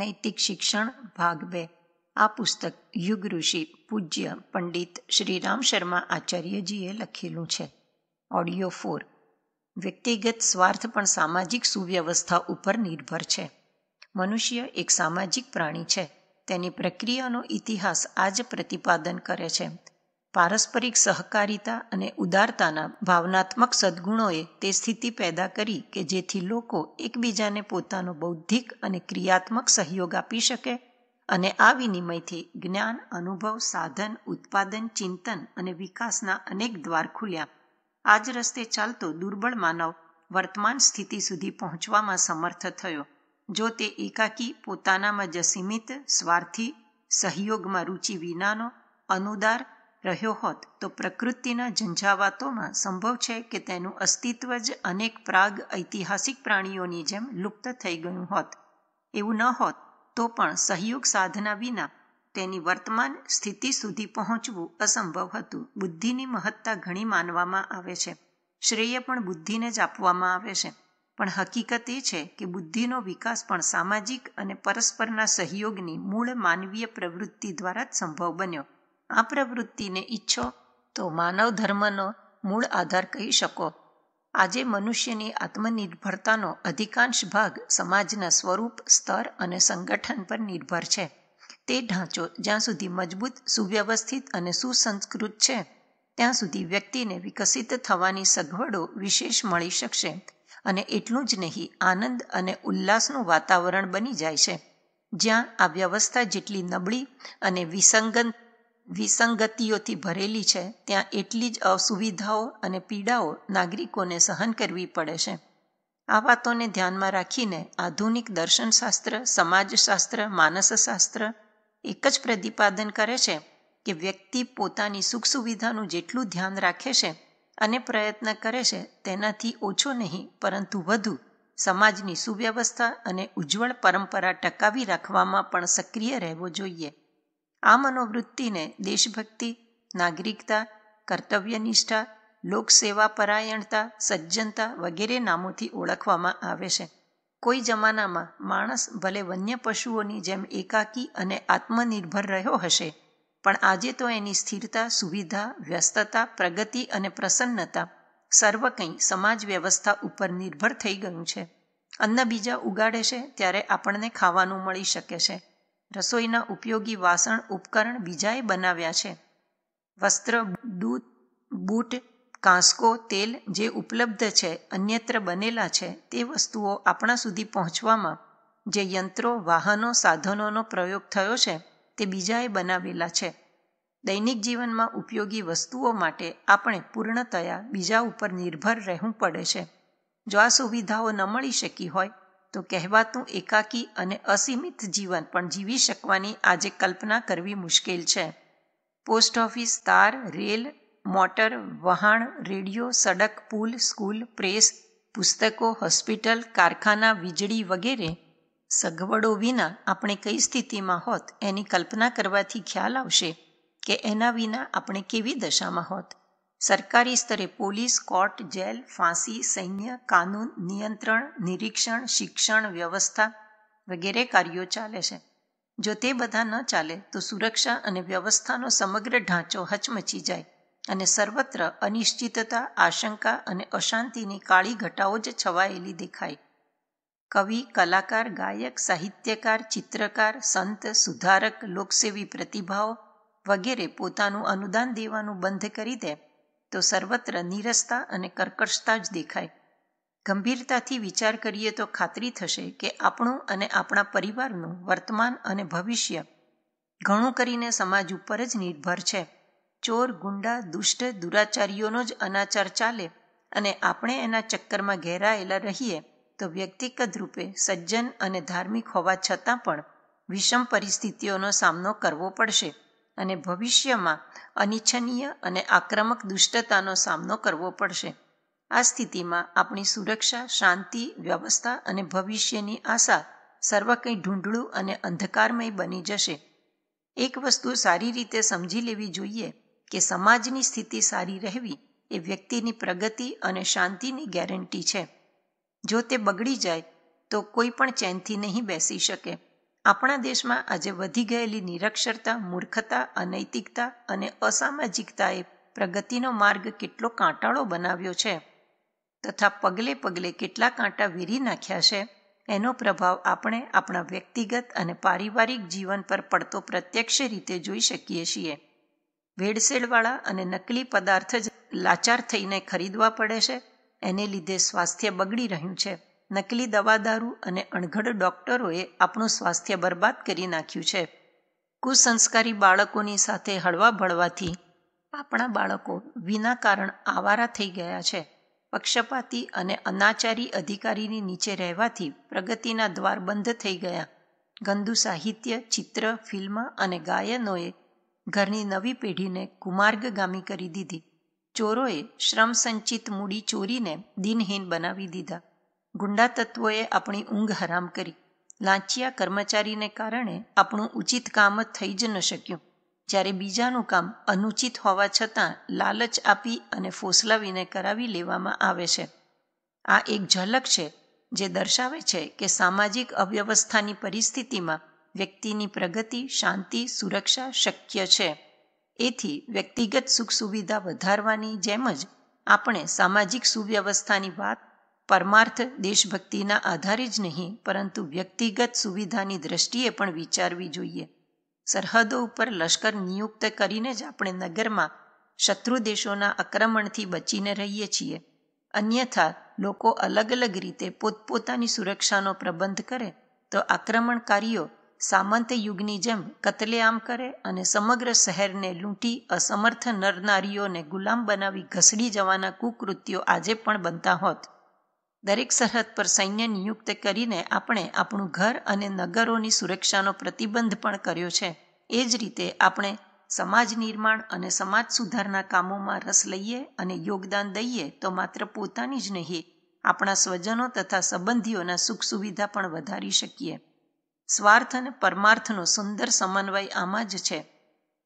નૈતિક શિક્ષણ ભાગ બે આ પુસ્તક યુગ ઋષિ પૂજ્ય પંડિત શ્રીરામ શર્મા આચાર્યજીએ લખેલું છે ઓડિયો ફોર વ્યક્તિગત સ્વાર્થ પણ સામાજિક સુવ્યવસ્થા ઉપર નિર્ભર છે મનુષ્ય એક સામાજિક પ્રાણી છે તેની પ્રક્રિયાનો ઇતિહાસ આજ પ્રતિપાદન કરે છે પારસ્પરિક સહકારિતા અને ઉદારતાના ભાવનાત્મક સદ્ગુણોએ તે સ્થિતિ પેદા કરી કે જેથી લોકો એકબીજાને પોતાનો બૌદ્ધિક અને ક્રિયાત્મક સહયોગ આપી શકે અને આ વિનિમયથી જ્ઞાન અનુભવ સાધન ઉત્પાદન ચિંતન અને વિકાસના અનેક દ્વાર ખુલ્યા આજ રસ્તે ચાલતો દુર્બળ માનવ વર્તમાન સ્થિતિ સુધી પહોંચવામાં સમર્થ થયો જો તે એકાકી પોતાનામાં જ સીમિત સ્વાર્થી સહયોગમાં રૂચિ વિનાનો અનુદાર રહ્યો હોત તો પ્રકૃતિના ઝંઝાવાતોમાં સંભવ છે કે તેનું અસ્તિત્વ જ અનેક પ્રાગ ઐતિહાસિક પ્રાણીઓની જેમ લુપ્ત થઈ ગયું હોત એવું ન હોત તો પણ સહયોગ સાધના વિના તેની વર્તમાન સ્થિતિ સુધી પહોંચવું અસંભવ હતું બુદ્ધિની મહત્તા ઘણી માનવામાં આવે છે શ્રેય પણ બુદ્ધિને જ આપવામાં આવે છે પણ હકીકત એ છે કે બુદ્ધિનો વિકાસ પણ સામાજિક અને પરસ્પરના સહયોગની મૂળ માનવીય પ્રવૃત્તિ દ્વારા જ સંભવ બન્યો આ પ્રવૃત્તિને ઈચ્છો તો માનવ ધર્મનો મૂળ આધાર કહી શકો આજે મનુષ્યની આત્મનિર્ભરતાનો અધિકાંશ ભાગ સમાજના સ્વરૂપ સ્તર અને સંગઠન પર નિર્ભર છે તે ઢાંચો જ્યાં સુધી મજબૂત સુવ્યવસ્થિત અને સુસંસ્કૃત છે ત્યાં સુધી વ્યક્તિને વિકસિત થવાની સગવડો વિશેષ મળી શકશે અને એટલું જ નહીં આનંદ અને ઉલ્લાસનું વાતાવરણ બની જાય છે જ્યાં આ વ્યવસ્થા જેટલી નબળી અને વિસંગત વિસંગતિઓથી ભરેલી છે ત્યાં એટલી જ અસુવિધાઓ અને પીડાઓ નાગરિકોને સહન કરવી પડે છે આ વાતોને ધ્યાનમાં રાખીને આધુનિક દર્શનશાસ્ત્ર સમાજશાસ્ત્ર માનસશાસ્ત્ર એક જ પ્રતિપાદન કરે છે કે વ્યક્તિ પોતાની સુખ સુવિધાનું જેટલું ધ્યાન રાખે છે અને પ્રયત્ન કરે છે તેનાથી ઓછો નહીં પરંતુ વધુ સમાજની સુવ્યવસ્થા અને ઉજ્જવળ પરંપરા ટકાવી રાખવામાં પણ સક્રિય રહેવો જોઈએ આ મનોવૃત્તિને દેશભક્તિ નાગરિકતા કર્તવ્યનિષ્ઠા લોકસેવા પરાયણતા સજ્જનતા વગેરે નામોથી ઓળખવામાં આવે છે કોઈ જમાનામાં માણસ ભલે વન્ય પશુઓની જેમ એકાકી અને આત્મનિર્ભર રહ્યો હશે પણ આજે તો એની સ્થિરતા સુવિધા વ્યસ્તતા પ્રગતિ અને પ્રસન્નતા સર્વ કંઈ સમાજ વ્યવસ્થા ઉપર નિર્ભર થઈ ગયું છે અન્ન બીજા ઉગાડે છે ત્યારે આપણને ખાવાનું મળી શકે છે રસોઈના ઉપયોગી વાસણ ઉપકરણ બીજાએ બનાવ્યા છે વસ્ત્ર દૂધ બૂટ કાંસકો તેલ જે ઉપલબ્ધ છે અન્યત્ર બનેલા છે તે વસ્તુઓ આપણા સુધી પહોંચવામાં જે યંત્રો વાહનો સાધનોનો પ્રયોગ થયો છે તે બીજાએ બનાવેલા છે દૈનિક જીવનમાં ઉપયોગી વસ્તુઓ માટે આપણે પૂર્ણતયા બીજા ઉપર નિર્ભર રહેવું પડે છે જો આ સુવિધાઓ ન મળી શકી હોય તો કહેવાતું એકાકી અને અસીમિત જીવન પણ જીવી શકવાની આજે કલ્પના કરવી મુશ્કેલ છે પોસ્ટ ઓફિસ તાર રેલ મોટર વહાણ રેડિયો સડક પુલ સ્કૂલ પ્રેસ પુસ્તકો હોસ્પિટલ કારખાના વીજળી વગેરે સગવડો વિના આપણે કઈ સ્થિતિમાં હોત એની કલ્પના કરવાથી ખ્યાલ આવશે કે એના વિના આપણે કેવી દશામાં હોત સરકારી સ્તરે પોલીસ કોર્ટ જેલ ફાંસી સૈન્ય કાનૂન નિયંત્રણ નિરીક્ષણ શિક્ષણ વ્યવસ્થા વગેરે કાર્યો ચાલે છે જો તે બધા ન ચાલે તો સુરક્ષા અને વ્યવસ્થાનો સમગ્ર ઢાંચો હચમચી જાય અને સર્વત્ર અનિશ્ચિતતા આશંકા અને અશાંતિની કાળી ઘટાઓ જ છવાયેલી દેખાય કવિ કલાકાર ગાયક સાહિત્યકાર ચિત્રકાર સંત સુધારક લોકસેવી પ્રતિભાઓ વગેરે પોતાનું અનુદાન દેવાનું બંધ કરી દે તો સર્વત્ર નીરસતા અને કર્કશતા જ દેખાય ગંભીરતાથી વિચાર કરીએ તો ખાતરી થશે કે આપણું અને આપણા પરિવારનું વર્તમાન અને ભવિષ્ય ઘણું કરીને સમાજ ઉપર જ નિર્ભર છે ચોર ગુંડા દુષ્ટ દુરાચારીઓનો જ અનાચાર ચાલે અને આપણે એના ચક્કરમાં ઘેરાયેલા રહીએ તો વ્યક્તિગત રૂપે સજ્જન અને ધાર્મિક હોવા છતાં પણ વિષમ પરિસ્થિતિઓનો સામનો કરવો પડશે અને ભવિષ્યમાં અનિચ્છનીય અને આક્રમક દુષ્ટતાનો સામનો કરવો પડશે આ સ્થિતિમાં આપણી સુરક્ષા શાંતિ વ્યવસ્થા અને ભવિષ્યની આશા સર્વ કંઈ ઢૂંઢળું અને અંધકારમય બની જશે એક વસ્તુ સારી રીતે સમજી લેવી જોઈએ કે સમાજની સ્થિતિ સારી રહેવી એ વ્યક્તિની પ્રગતિ અને શાંતિની ગેરંટી છે જો તે બગડી જાય તો કોઈ પણ ચેનથી નહીં બેસી શકે આપણા દેશમાં આજે વધી ગયેલી નિરક્ષરતા મૂર્ખતા અનૈતિકતા અને અસામાજિકતાએ પ્રગતિનો માર્ગ કેટલો કાંટાળો બનાવ્યો છે તથા પગલે પગલે કેટલા કાંટા વીરી નાખ્યા છે એનો પ્રભાવ આપણે આપણા વ્યક્તિગત અને પારિવારિક જીવન પર પડતો પ્રત્યક્ષ રીતે જોઈ શકીએ છીએ ભેળસેળવાળા અને નકલી પદાર્થ જ લાચાર થઈને ખરીદવા પડે છે એને લીધે સ્વાસ્થ્ય બગડી રહ્યું છે નકલી દવા અને અણઘડ ડોક્ટરોએ આપણું સ્વાસ્થ્ય બરબાદ કરી નાખ્યું છે કુસંસ્કારી બાળકોની સાથે હળવા ભળવાથી આપણા બાળકો વિના કારણ આવારા થઈ ગયા છે પક્ષપાતી અને અનાચારી અધિકારીની નીચે રહેવાથી પ્રગતિના દ્વાર બંધ થઈ ગયા ગંદુ સાહિત્ય ચિત્ર ફિલ્મ અને ગાયનોએ ઘરની નવી પેઢીને કુમાર્ગગામી કરી દીધી ચોરોએ શ્રમસંચિત મૂડી ચોરીને દિનહીન બનાવી દીધા ગુંડા તત્વોએ આપણી ઊંઘ હરામ કરી લાંચિયા કર્મચારીને કારણે આપણું ઉચિત કામ થઈ જ ન શક્યું જ્યારે બીજાનું કામ અનુચિત હોવા છતાં લાલચ આપી અને ફોસલાવીને કરાવી લેવામાં આવે છે આ એક ઝલક છે જે દર્શાવે છે કે સામાજિક અવ્યવસ્થાની પરિસ્થિતિમાં વ્યક્તિની પ્રગતિ શાંતિ સુરક્ષા શક્ય છે એથી વ્યક્તિગત સુખ સુવિધા વધારવાની જેમ જ આપણે સામાજિક સુવ્યવસ્થાની વાત પરમાર્થ દેશભક્તિના આધારે જ નહીં પરંતુ વ્યક્તિગત સુવિધાની દ્રષ્ટિએ પણ વિચારવી જોઈએ સરહદો ઉપર લશ્કર નિયુક્ત કરીને જ આપણે નગરમાં શત્રુ દેશોના આક્રમણથી બચીને રહીએ છીએ અન્યથા લોકો અલગ અલગ રીતે પોતપોતાની સુરક્ષાનો પ્રબંધ કરે તો આક્રમણકારીઓ સામંત યુગની જેમ કતલેઆમ કરે અને સમગ્ર શહેરને લૂંટી અસમર્થ નરનારીઓને ગુલામ બનાવી ઘસડી જવાના કુકૃત્યો આજે પણ બનતા હોત દરેક સરહદ પર સૈન્ય નિયુક્ત કરીને આપણે આપણું ઘર અને નગરોની સુરક્ષાનો પ્રતિબંધ પણ કર્યો છે એ જ રીતે આપણે સમાજ નિર્માણ અને સમાજ સુધારના કામોમાં રસ લઈએ અને યોગદાન દઈએ તો માત્ર પોતાની જ નહીં આપણા સ્વજનો તથા સંબંધીઓના સુખ સુવિધા પણ વધારી શકીએ સ્વાર્થ અને પરમાર્થનો સુંદર સમન્વય આમાં જ છે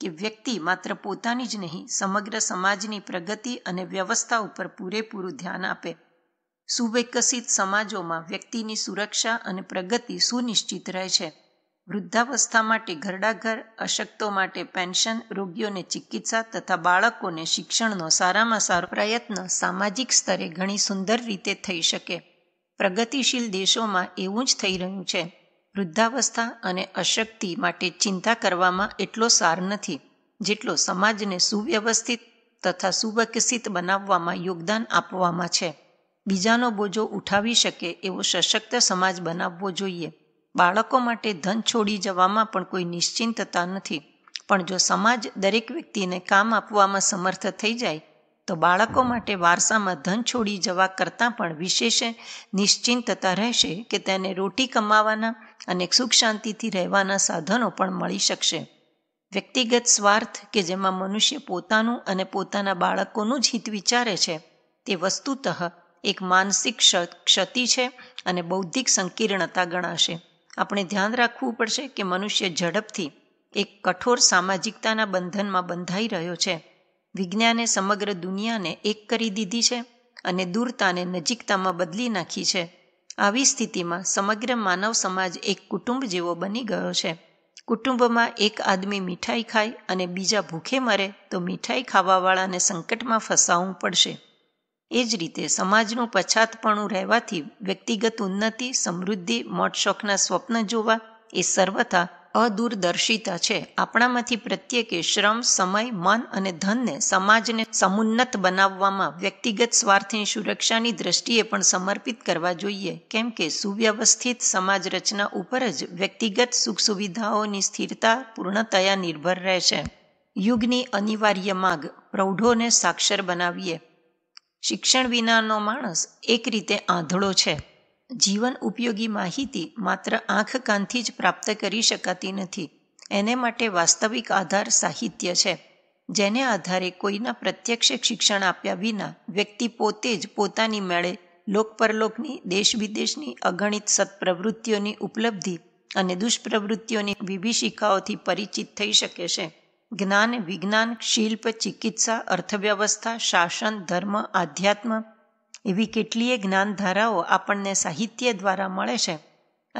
કે વ્યક્તિ માત્ર પોતાની જ નહીં સમગ્ર સમાજની પ્રગતિ અને વ્યવસ્થા ઉપર પૂરેપૂરું ધ્યાન આપે સુવિકસિત સમાજોમાં વ્યક્તિની સુરક્ષા અને પ્રગતિ સુનિશ્ચિત રહે છે વૃદ્ધાવસ્થા માટે ઘરડાઘર અશક્તો માટે પેન્શન રોગીઓને ચિકિત્સા તથા બાળકોને શિક્ષણનો સારામાં સારો પ્રયત્ન સામાજિક સ્તરે ઘણી સુંદર રીતે થઈ શકે પ્રગતિશીલ દેશોમાં એવું જ થઈ રહ્યું છે વૃદ્ધાવસ્થા અને અશક્તિ માટે ચિંતા કરવામાં એટલો સાર નથી જેટલો સમાજને સુવ્યવસ્થિત તથા સુવિકસિત બનાવવામાં યોગદાન આપવામાં છે બીજાનો બોજો ઉઠાવી શકે એવો સશક્ત સમાજ બનાવવો જોઈએ બાળકો માટે ધન છોડી જવામાં પણ કોઈ નિશ્ચિંતતા નથી પણ જો સમાજ દરેક વ્યક્તિને કામ આપવામાં સમર્થ થઈ જાય તો બાળકો માટે વારસામાં ધન છોડી જવા કરતાં પણ વિશેષ નિશ્ચિંતતા રહેશે કે તેને રોટી કમાવાના અને સુખ શાંતિથી રહેવાના સાધનો પણ મળી શકશે વ્યક્તિગત સ્વાર્થ કે જેમાં મનુષ્ય પોતાનું અને પોતાના બાળકોનું જ હિત વિચારે છે તે વસ્તુતઃ એક માનસિક ક્ષતિ છે અને બૌદ્ધિક સંકીર્ણતા ગણાશે આપણે ધ્યાન રાખવું પડશે કે મનુષ્ય ઝડપથી એક કઠોર સામાજિકતાના બંધનમાં બંધાઈ રહ્યો છે વિજ્ઞાને સમગ્ર દુનિયાને એક કરી દીધી છે અને દૂરતાને નજીકતામાં બદલી નાખી છે આવી સ્થિતિમાં સમગ્ર માનવ સમાજ એક કુટુંબ જેવો બની ગયો છે કુટુંબમાં એક આદમી મીઠાઈ ખાય અને બીજા ભૂખે મરે તો મીઠાઈ ખાવાવાળાને સંકટમાં ફસાવવું પડશે એ જ રીતે સમાજનું પછાતપણું રહેવાથી વ્યક્તિગત ઉન્નતિ સમૃદ્ધિ મોટશોખના સ્વપ્ન જોવા એ સર્વથા અદૂરદર્શિતા છે આપણામાંથી પ્રત્યેકે શ્રમ સમય મન અને ધનને સમાજને સમુન્નત બનાવવામાં વ્યક્તિગત સ્વાર્થની સુરક્ષાની દ્રષ્ટિએ પણ સમર્પિત કરવા જોઈએ કેમ કે સુવ્યવસ્થિત સમાજ રચના ઉપર જ વ્યક્તિગત સુખ સુવિધાઓની સ્થિરતા પૂર્ણતયા નિર્ભર રહેશે યુગની અનિવાર્ય માગ પ્રૌઢોને સાક્ષર બનાવીએ શિક્ષણ વિનાનો માણસ એક રીતે આંધળો છે જીવન ઉપયોગી માહિતી માત્ર આંખ કાનથી જ પ્રાપ્ત કરી શકાતી નથી એને માટે વાસ્તવિક આધાર સાહિત્ય છે જેને આધારે કોઈના પ્રત્યક્ષ શિક્ષણ આપ્યા વિના વ્યક્તિ પોતે જ પોતાની મેળે લોકપરલોકની દેશ વિદેશની અગણિત સત્પ્રવૃત્તિઓની ઉપલબ્ધિ અને દુષ્પ્રવૃત્તિઓની વિભિષિકાઓથી પરિચિત થઈ શકે છે જ્ઞાન વિજ્ઞાન શિલ્પ ચિકિત્સા અર્થવ્યવસ્થા શાસન ધર્મ આધ્યાત્મ એવી કેટલીય જ્ઞાનધારાઓ આપણને સાહિત્ય દ્વારા મળે છે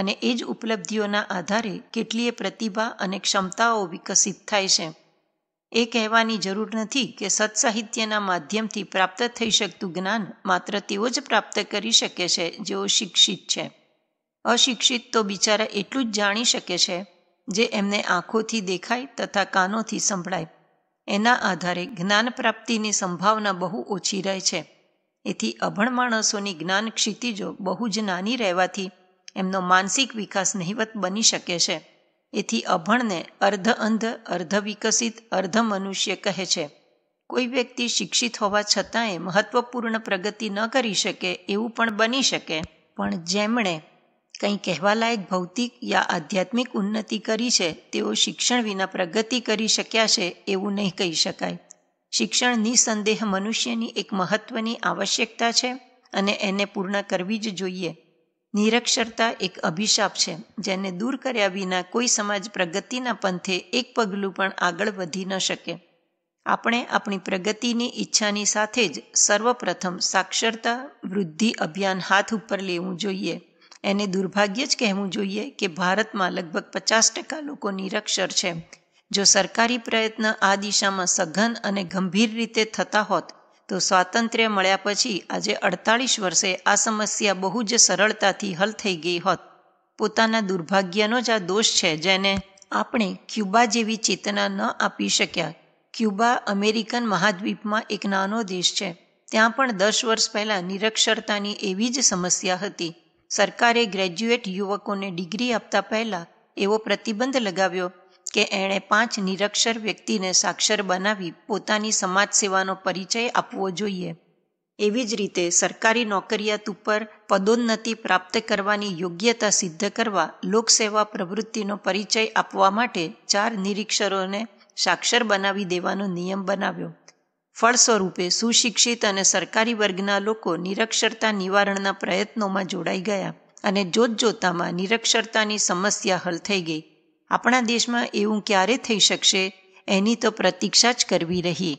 અને એ જ ઉપલબ્ધિઓના આધારે કેટલીય પ્રતિભા અને ક્ષમતાઓ વિકસિત થાય છે એ કહેવાની જરૂર નથી કે સત્સાહિત્યના માધ્યમથી પ્રાપ્ત થઈ શકતું જ્ઞાન માત્ર તેઓ જ પ્રાપ્ત કરી શકે છે જેઓ શિક્ષિત છે અશિક્ષિત તો બિચારા એટલું જ જાણી શકે છે જે એમને આંખોથી દેખાય તથા કાનોથી સંભળાય એના આધારે જ્ઞાન પ્રાપ્તિની સંભાવના બહુ ઓછી રહે છે એથી અભણ માણસોની જ્ઞાન ક્ષિતિજો બહુ જ નાની રહેવાથી એમનો માનસિક વિકાસ નહિવત બની શકે છે એથી અભણને અર્ધ અંધ અર્ધ વિકસિત અર્ધ મનુષ્ય કહે છે કોઈ વ્યક્તિ શિક્ષિત હોવા છતાંય મહત્વપૂર્ણ પ્રગતિ ન કરી શકે એવું પણ બની શકે પણ જેમણે કંઈ કહેવાલાયક ભૌતિક યા આધ્યાત્મિક ઉન્નતિ કરી છે તેઓ શિક્ષણ વિના પ્રગતિ કરી શક્યા છે એવું નહીં કહી શકાય શિક્ષણ નિસંદેહ મનુષ્યની એક મહત્વની આવશ્યકતા છે અને એને પૂર્ણ કરવી જ જોઈએ નિરક્ષરતા એક અભિશાપ છે જેને દૂર કર્યા વિના કોઈ સમાજ પ્રગતિના પંથે એક પગલું પણ આગળ વધી ન શકે આપણે આપણી પ્રગતિની ઈચ્છાની સાથે જ સર્વપ્રથમ સાક્ષરતા વૃદ્ધિ અભિયાન હાથ ઉપર લેવું જોઈએ એને દુર્ભાગ્ય જ કહેવું જોઈએ કે ભારતમાં લગભગ પચાસ ટકા લોકો નિરક્ષર છે જો સરકારી પ્રયત્ન આ દિશામાં સઘન અને ગંભીર રીતે થતા હોત તો સ્વાતંત્ર્ય મળ્યા પછી આજે અડતાલીસ વર્ષે આ સમસ્યા બહુ જ સરળતાથી હલ થઈ ગઈ હોત પોતાના દુર્ભાગ્યનો જ આ દોષ છે જેને આપણે ક્યુબા જેવી ચેતના ન આપી શક્યા ક્યુબા અમેરિકન મહાદ્વીપમાં એક નાનો દેશ છે ત્યાં પણ દસ વર્ષ પહેલાં નિરક્ષરતાની એવી જ સમસ્યા હતી સરકારે ગ્રેજ્યુએટ યુવકોને ડિગ્રી આપતા પહેલાં એવો પ્રતિબંધ લગાવ્યો કે એણે પાંચ નિરક્ષર વ્યક્તિને સાક્ષર બનાવી પોતાની સમાજ સેવાનો પરિચય આપવો જોઈએ એવી જ રીતે સરકારી નોકરિયાત ઉપર પદોન્નતિ પ્રાપ્ત કરવાની યોગ્યતા સિદ્ધ કરવા લોકસેવા પ્રવૃત્તિનો પરિચય આપવા માટે ચાર નિરીક્ષરોને સાક્ષર બનાવી દેવાનો નિયમ બનાવ્યો ફળસ્વરૂપે સુશિક્ષિત અને સરકારી વર્ગના લોકો નિરક્ષરતા નિવારણના પ્રયત્નોમાં જોડાઈ ગયા અને જોતજોતામાં નિરક્ષરતાની સમસ્યા હલ થઈ ગઈ આપણા દેશમાં એવું ક્યારે થઈ શકશે એની તો પ્રતીક્ષા જ કરવી રહી